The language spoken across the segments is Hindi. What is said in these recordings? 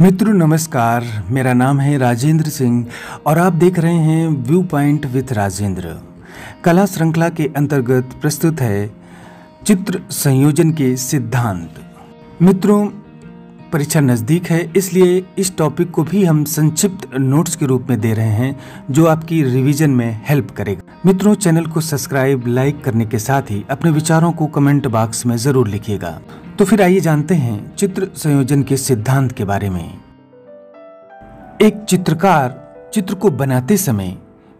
मित्रों नमस्कार मेरा नाम है राजेंद्र सिंह और आप देख रहे हैं व्यू पॉइंट विथ राजेंद्र कला श्रृंखला के अंतर्गत प्रस्तुत है चित्र संयोजन के सिद्धांत मित्रों परीक्षा नज़दीक है इसलिए इस टॉपिक को भी हम संक्षिप्त नोट्स के रूप में दे रहे हैं जो आपकी रिवीजन में हेल्प करेगा मित्रों चैनल को सब्सक्राइब लाइक करने के साथ ही अपने विचारों को कमेंट बॉक्स में ज़रूर लिखिएगा तो फिर आइए जानते हैं चित्र संयोजन के सिद्धांत के बारे में एक चित्रकार चित्र को बनाते समय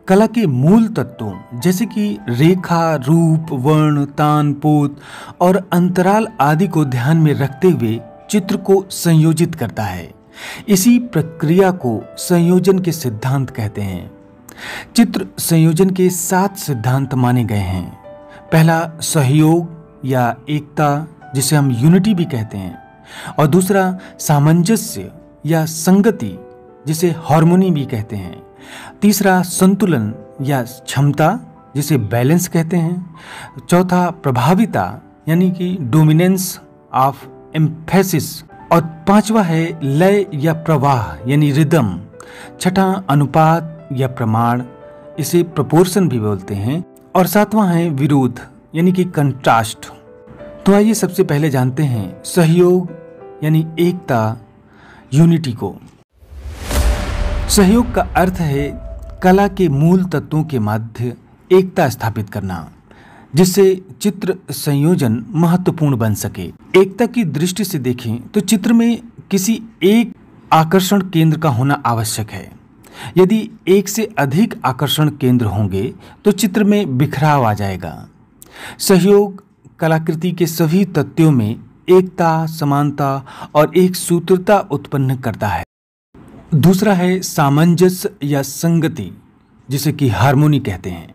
कला के मूल तत्वों जैसे कि रेखा रूप वर्ण तान पोत और अंतराल आदि को ध्यान में रखते हुए चित्र को संयोजित करता है इसी प्रक्रिया को संयोजन के सिद्धांत कहते हैं चित्र संयोजन के सात सिद्धांत माने गए हैं पहला सहयोग या एकता जिसे हम यूनिटी भी कहते हैं और दूसरा सामंजस्य या संगति जिसे हार्मोनी भी कहते हैं तीसरा संतुलन या क्षमता जिसे बैलेंस कहते हैं चौथा प्रभाविता यानी कि डोमिनेंस ऑफ एम्फेसिस और पांचवा है लय या प्रवाह यानी रिदम छठा अनुपात या प्रमाण इसे प्रपोर्शन भी बोलते हैं और सातवां है विरोध यानी कि कंट्रास्ट तो आइए सबसे पहले जानते हैं सहयोग यानी एकता यूनिटी को सहयोग का अर्थ है कला के मूल तत्वों के मध्य एकता स्थापित करना जिससे चित्र संयोजन महत्वपूर्ण बन सके एकता की दृष्टि से देखें तो चित्र में किसी एक आकर्षण केंद्र का होना आवश्यक है यदि एक से अधिक आकर्षण केंद्र होंगे तो चित्र में बिखराव आ जाएगा सहयोग कलाकृति के सभी तथ्यों में एकता समानता और एक सूत्रता उत्पन्न करता है दूसरा है सामंजस्य या संगति जिसे कि हारमोनी कहते हैं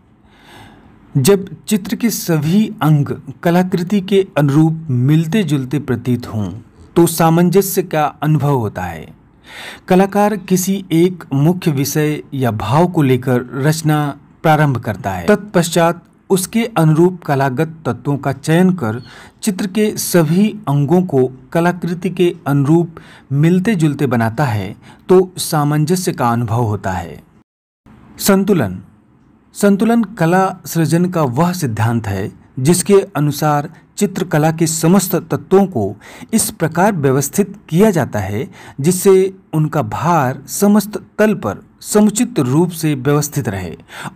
जब चित्र के सभी अंग कलाकृति के अनुरूप मिलते जुलते प्रतीत हों तो सामंजस्य का अनुभव होता है कलाकार किसी एक मुख्य विषय या भाव को लेकर रचना प्रारंभ करता है तत्पश्चात उसके अनुरूप कलागत तत्वों का चयन कर चित्र के सभी अंगों को कलाकृति के अनुरूप मिलते जुलते बनाता है तो सामंजस्य का अनुभव होता है संतुलन संतुलन कला सृजन का वह सिद्धांत है जिसके अनुसार चित्रकला के समस्त तत्वों को इस प्रकार व्यवस्थित किया जाता है जिससे उनका भार समस्त तल पर समुचित रूप से व्यवस्थित रहे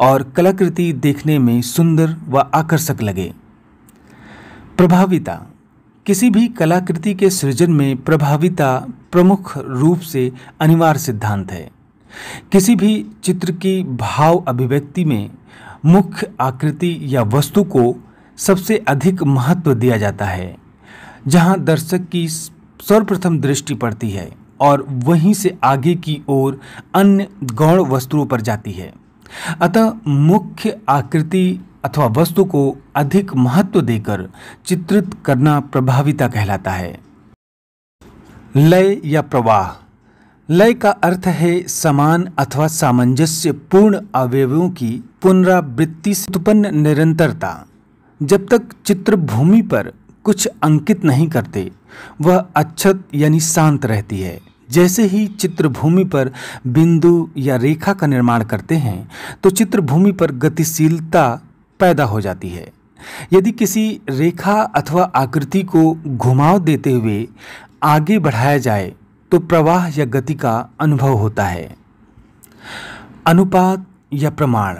और कलाकृति देखने में सुंदर व आकर्षक लगे प्रभाविता किसी भी कलाकृति के सृजन में प्रभाविता प्रमुख रूप से अनिवार्य सिद्धांत है किसी भी चित्र की भाव अभिव्यक्ति में मुख्य आकृति या वस्तु को सबसे अधिक महत्व दिया जाता है जहां दर्शक की सर्वप्रथम दृष्टि पड़ती है और वहीं से आगे की ओर अन्य गौण वस्तुओं पर जाती है अतः मुख्य आकृति अथवा वस्तु को अधिक महत्व देकर चित्रित करना प्रभाविता कहलाता है लय या प्रवाह लय का अर्थ है समान अथवा सामंजस्य पूर्ण अवयवों की पुनरावृत्ति से उत्पन्न निरंतरता जब तक चित्र भूमि पर कुछ अंकित नहीं करते वह अच्छत यानी शांत रहती है जैसे ही चित्र भूमि पर बिंदु या रेखा का निर्माण करते हैं तो चित्रभूमि पर गतिशीलता पैदा हो जाती है यदि किसी रेखा अथवा आकृति को घुमाव देते हुए आगे बढ़ाया जाए तो प्रवाह या गति का अनुभव होता है अनुपात या प्रमाण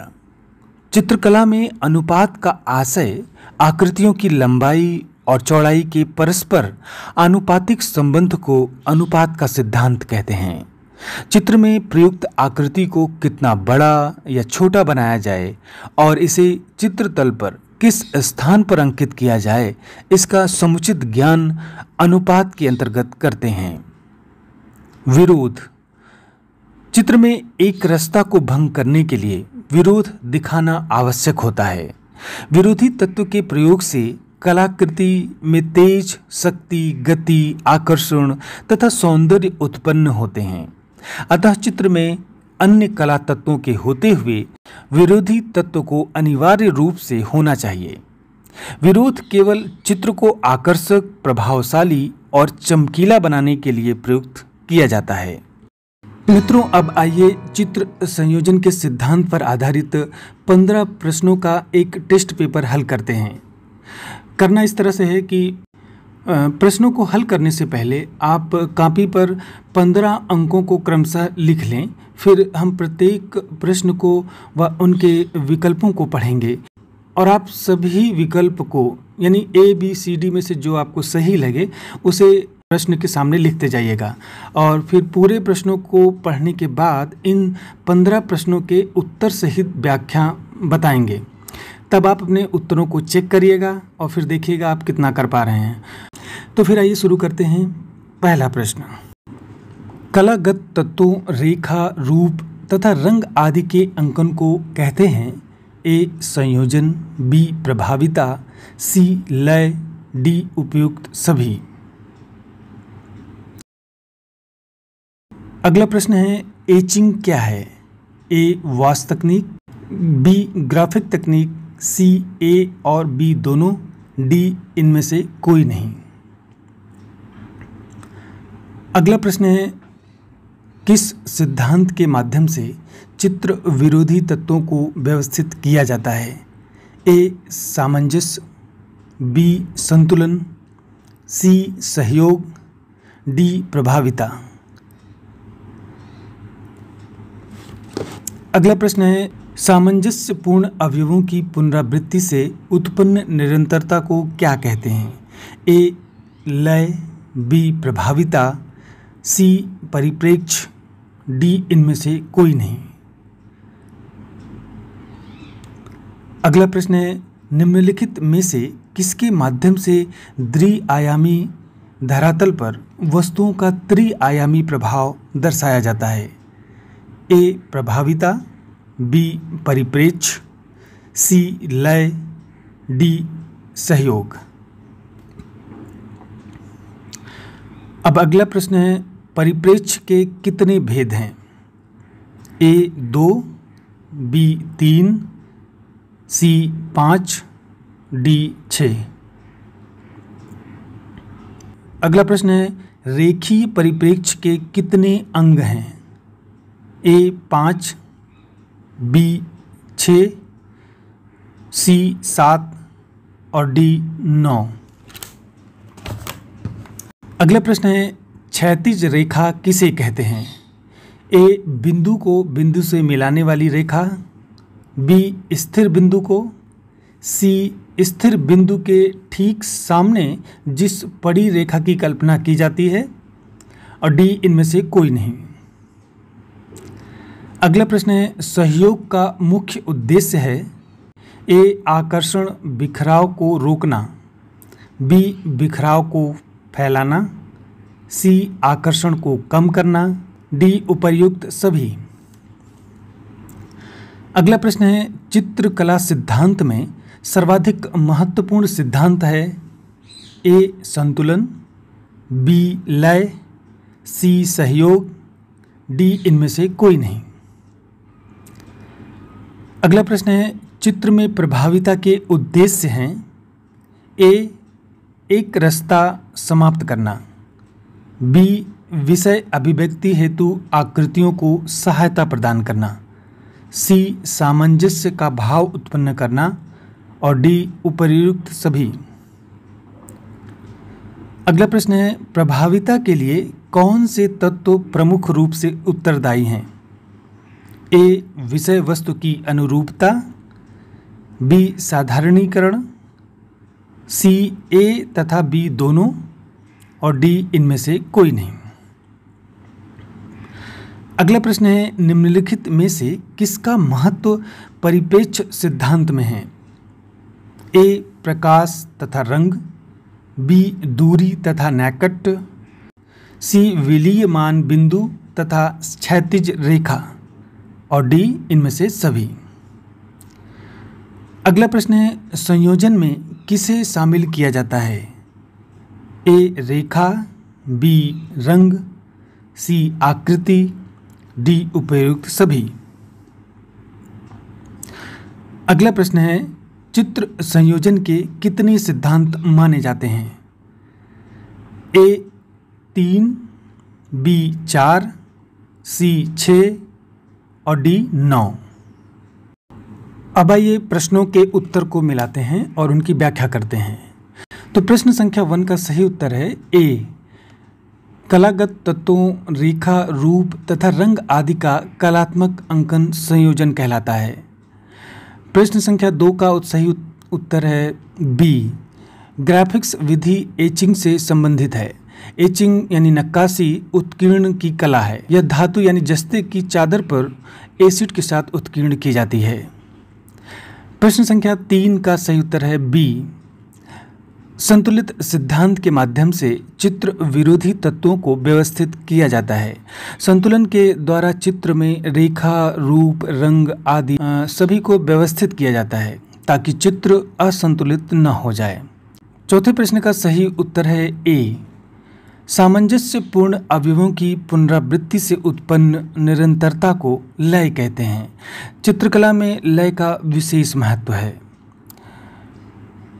चित्रकला में अनुपात का आशय आकृतियों की लंबाई और चौड़ाई के परस्पर आनुपातिक संबंध को अनुपात का सिद्धांत कहते हैं चित्र में प्रयुक्त आकृति को कितना बड़ा या छोटा बनाया जाए और इसे चित्र तल पर किस स्थान पर अंकित किया जाए इसका समुचित ज्ञान अनुपात के अंतर्गत करते हैं विरोध चित्र में एक रास्ता को भंग करने के लिए विरोध दिखाना आवश्यक होता है विरोधी तत्व के प्रयोग से कलाकृति में तेज शक्ति गति आकर्षण तथा सौंदर्य उत्पन्न होते हैं अतः चित्र में अन्य कला तत्वों के होते हुए विरोधी तत्व को अनिवार्य रूप से होना चाहिए विरोध केवल चित्र को आकर्षक प्रभावशाली और चमकीला बनाने के लिए प्रयुक्त किया जाता है मित्रों अब आइए चित्र संयोजन के सिद्धांत पर आधारित पंद्रह प्रश्नों का एक टेस्ट पेपर हल करते हैं करना इस तरह से है कि प्रश्नों को हल करने से पहले आप कापी पर पंद्रह अंकों को क्रमशः लिख लें फिर हम प्रत्येक प्रश्न को व उनके विकल्पों को पढ़ेंगे और आप सभी विकल्प को यानी ए बी सी डी में से जो आपको सही लगे उसे प्रश्न के सामने लिखते जाइएगा और फिर पूरे प्रश्नों को पढ़ने के बाद इन पंद्रह प्रश्नों के उत्तर सहित व्याख्या बताएंगे तब आप अपने उत्तरों को चेक करिएगा और फिर देखिएगा आप कितना कर पा रहे हैं तो फिर आइए शुरू करते हैं पहला प्रश्न कलागत तत्वों रेखा रूप तथा रंग आदि के अंकन को कहते हैं ए संयोजन बी प्रभाविता सी लय डी उपयुक्त सभी अगला प्रश्न है एचिंग क्या है ए वास तकनीक बी ग्राफिक तकनीक सी ए और बी दोनों डी इनमें से कोई नहीं अगला प्रश्न है किस सिद्धांत के माध्यम से चित्र विरोधी तत्वों को व्यवस्थित किया जाता है ए सामंजस्य बी संतुलन सी सहयोग डी प्रभाविता अगला प्रश्न है सामंजस्यपूर्ण अवयवों की पुनरावृत्ति से उत्पन्न निरंतरता को क्या कहते हैं ए लय बी प्रभाविता सी परिप्रेक्ष्य डी इनमें से कोई नहीं अगला प्रश्न है निम्नलिखित में से किसके माध्यम से द्विआयामी धरातल पर वस्तुओं का त्रिआयामी प्रभाव दर्शाया जाता है ए प्रभाविता बी परिप्रेक्ष्य सी लय डी सहयोग अब अगला प्रश्न है परिप्रेक्ष्य के कितने भेद हैं ए दो बी तीन सी पाँच डी छ अगला प्रश्न है रेखीय परिप्रेक्ष्य के कितने अंग हैं ए पाँच बी छ सी सात और डी नौ अगला प्रश्न है क्षैतिज रेखा किसे कहते हैं ए बिंदु को बिंदु से मिलाने वाली रेखा बी स्थिर बिंदु को सी स्थिर बिंदु के ठीक सामने जिस पड़ी रेखा की कल्पना की जाती है और डी इनमें से कोई नहीं अगला प्रश्न है सहयोग का मुख्य उद्देश्य है ए आकर्षण बिखराव को रोकना बी बिखराव को फैलाना सी आकर्षण को कम करना डी उपर्युक्त सभी अगला प्रश्न है चित्रकला सिद्धांत में सर्वाधिक महत्वपूर्ण सिद्धांत है ए संतुलन बी लय सी सहयोग डी इनमें से कोई नहीं अगला प्रश्न है चित्र में प्रभाविता के उद्देश्य हैं ए एक रास्ता समाप्त करना बी विषय अभिव्यक्ति हेतु आकृतियों को सहायता प्रदान करना सी सामंजस्य का भाव उत्पन्न करना और डी उपर्युक्त सभी अगला प्रश्न है प्रभाविता के लिए कौन से तत्व प्रमुख रूप से उत्तरदायी हैं ए विषय वस्तु की अनुरूपता बी साधारणीकरण सी ए तथा बी दोनों और डी इनमें से कोई नहीं अगला प्रश्न है निम्नलिखित में से किसका महत्व परिपेक्ष सिद्धांत में है ए प्रकाश तथा रंग बी दूरी तथा नैकट सी विलीयमान बिंदु तथा क्षैतिज रेखा और डी इनमें से सभी अगला प्रश्न है संयोजन में किसे शामिल किया जाता है ए रेखा बी रंग सी आकृति डी उपयुक्त सभी अगला प्रश्न है चित्र संयोजन के कितने सिद्धांत माने जाते हैं ए तीन बी चार सी छः और डी नौ अब आइए प्रश्नों के उत्तर को मिलाते हैं और उनकी व्याख्या करते हैं तो प्रश्न संख्या वन का सही उत्तर है ए कलागत तत्वों रेखा रूप तथा रंग आदि का कलात्मक अंकन संयोजन कहलाता है प्रश्न संख्या दो का सही उत्तर है बी ग्राफिक्स विधि एचिंग से संबंधित है एचिंग यानी नक्काशी उत्कीर्ण की कला है यह धातु यानी जस्ते की चादर पर एसिड के साथ उत्कीर्ण की जाती है प्रश्न संख्या तीन का सही उत्तर है बी संतुलित सिद्धांत के माध्यम से चित्र विरोधी तत्वों को व्यवस्थित किया जाता है संतुलन के द्वारा चित्र में रेखा रूप रंग आदि सभी को व्यवस्थित किया जाता है ताकि चित्र असंतुलित न हो जाए चौथे प्रश्न का सही उत्तर है ए सामंजस्यपूर्ण अवयवों की पुनरावृत्ति से उत्पन्न निरंतरता को लय कहते हैं चित्रकला में लय का विशेष महत्व है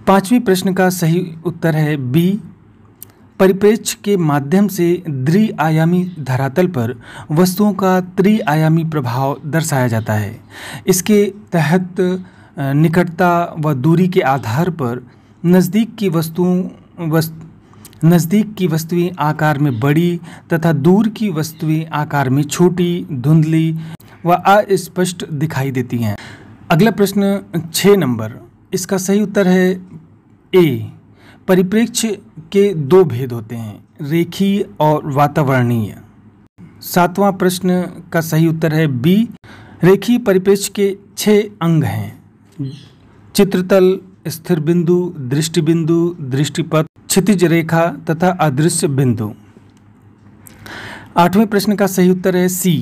पांचवी प्रश्न का सही उत्तर है बी परिप्रेक्ष्य के माध्यम से द्विआयामी धरातल पर वस्तुओं का त्रिआयामी प्रभाव दर्शाया जाता है इसके तहत निकटता व दूरी के आधार पर नज़दीक की वस्तुओं वस्तु नज़दीक की वस्तुएं आकार में बड़ी तथा दूर की वस्तुएं आकार में छोटी धुंधली व अस्पष्ट दिखाई देती हैं अगला प्रश्न छः नंबर इसका सही उत्तर है ए परिप्रेक्ष्य के दो भेद होते हैं रेखीय और वातावरणीय सातवां प्रश्न का सही उत्तर है बी रेखीय परिप्रेक्ष्य के छः अंग हैं चित्रतल स्थिर बिंदु दृष्टि बिंदु दृष्टिपथ क्षितिज रेखा तथा अदृश्य बिंदु आठवें प्रश्न का सही उत्तर है सी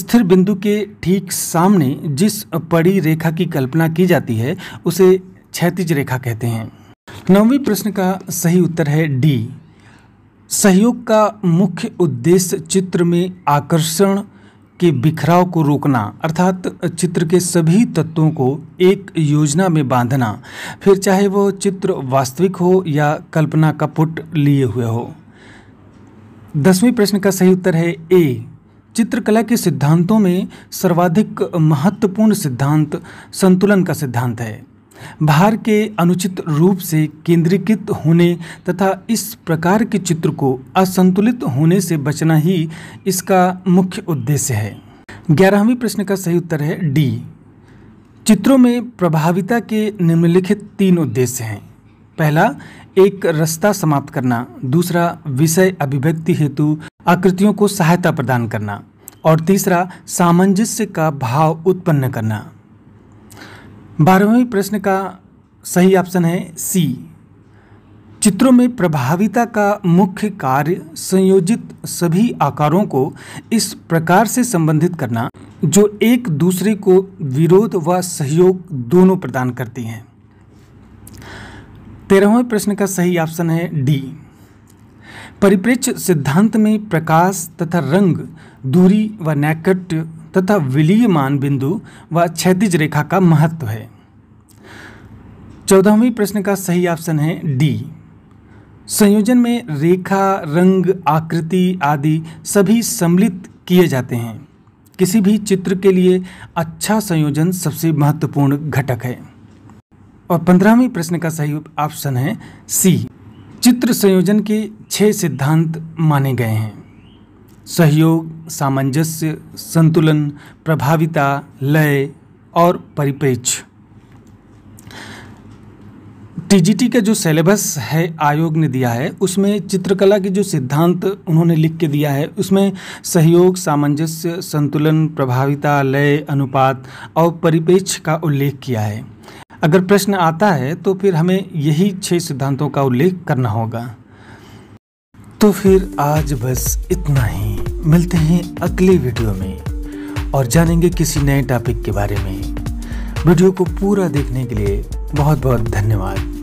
स्थिर बिंदु के ठीक सामने जिस पड़ी रेखा की कल्पना की जाती है उसे क्षतिज रेखा कहते हैं नौवीं प्रश्न का सही उत्तर है डी सहयोग का मुख्य उद्देश्य चित्र में आकर्षण के बिखराव को रोकना अर्थात चित्र के सभी तत्वों को एक योजना में बांधना फिर चाहे वो चित्र वास्तविक हो या कल्पना का पुट लिए हुए हो दसवीं प्रश्न का सही उत्तर है ए चित्रकला के सिद्धांतों में सर्वाधिक महत्वपूर्ण सिद्धांत संतुलन का सिद्धांत है भार के अनुचित रूप से केंद्रीकृत होने तथा इस प्रकार के चित्र को असंतुलित होने से बचना ही इसका मुख्य उद्देश्य है ग्यारहवीं प्रश्न का सही उत्तर है डी चित्रों में प्रभाविता के निम्नलिखित तीन उद्देश्य हैं पहला एक रास्ता समाप्त करना दूसरा विषय अभिव्यक्ति हेतु आकृतियों को सहायता प्रदान करना और तीसरा सामंजस्य का भाव उत्पन्न करना बारहवें प्रश्न का सही ऑप्शन है सी चित्रों में प्रभाविता का मुख्य कार्य संयोजित सभी आकारों को इस प्रकार से संबंधित करना जो एक दूसरे को विरोध व सहयोग दोनों प्रदान करती हैं तेरहवें प्रश्न का सही ऑप्शन है डी परिप्रेक्ष्य सिद्धांत में प्रकाश तथा रंग दूरी व नैकट्य तथा विलीयमान बिंदु व क्षैतिज रेखा का महत्व है चौदहवीं प्रश्न का सही ऑप्शन है डी संयोजन में रेखा रंग आकृति आदि सभी सम्मिलित किए जाते हैं किसी भी चित्र के लिए अच्छा संयोजन सबसे महत्वपूर्ण घटक है और पंद्रहवीं प्रश्न का सही ऑप्शन है सी चित्र संयोजन के छह सिद्धांत माने गए हैं सहयोग सामंजस्य संतुलन प्रभाविता लय और परिपेक्ष टीजीटी का जो सिलेबस है आयोग ने दिया है उसमें चित्रकला के जो सिद्धांत उन्होंने लिख के दिया है उसमें सहयोग सामंजस्य संतुलन प्रभाविता लय अनुपात और परिपेक्ष का उल्लेख किया है अगर प्रश्न आता है तो फिर हमें यही छः सिद्धांतों का उल्लेख करना होगा तो फिर आज बस इतना ही मिलते हैं अगले वीडियो में और जानेंगे किसी नए टॉपिक के बारे में वीडियो को पूरा देखने के लिए बहुत बहुत धन्यवाद